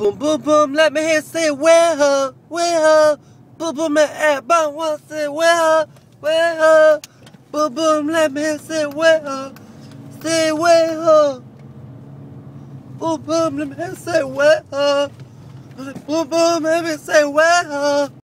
Boom, boom, boom, let me hear say where her, where her. Boom, boom, and everybody wants to say where her, where her. Boom, boom, let me hear say where her, say where her. Boom, boom, let me hear say where her. Boom, boom, let me say where her.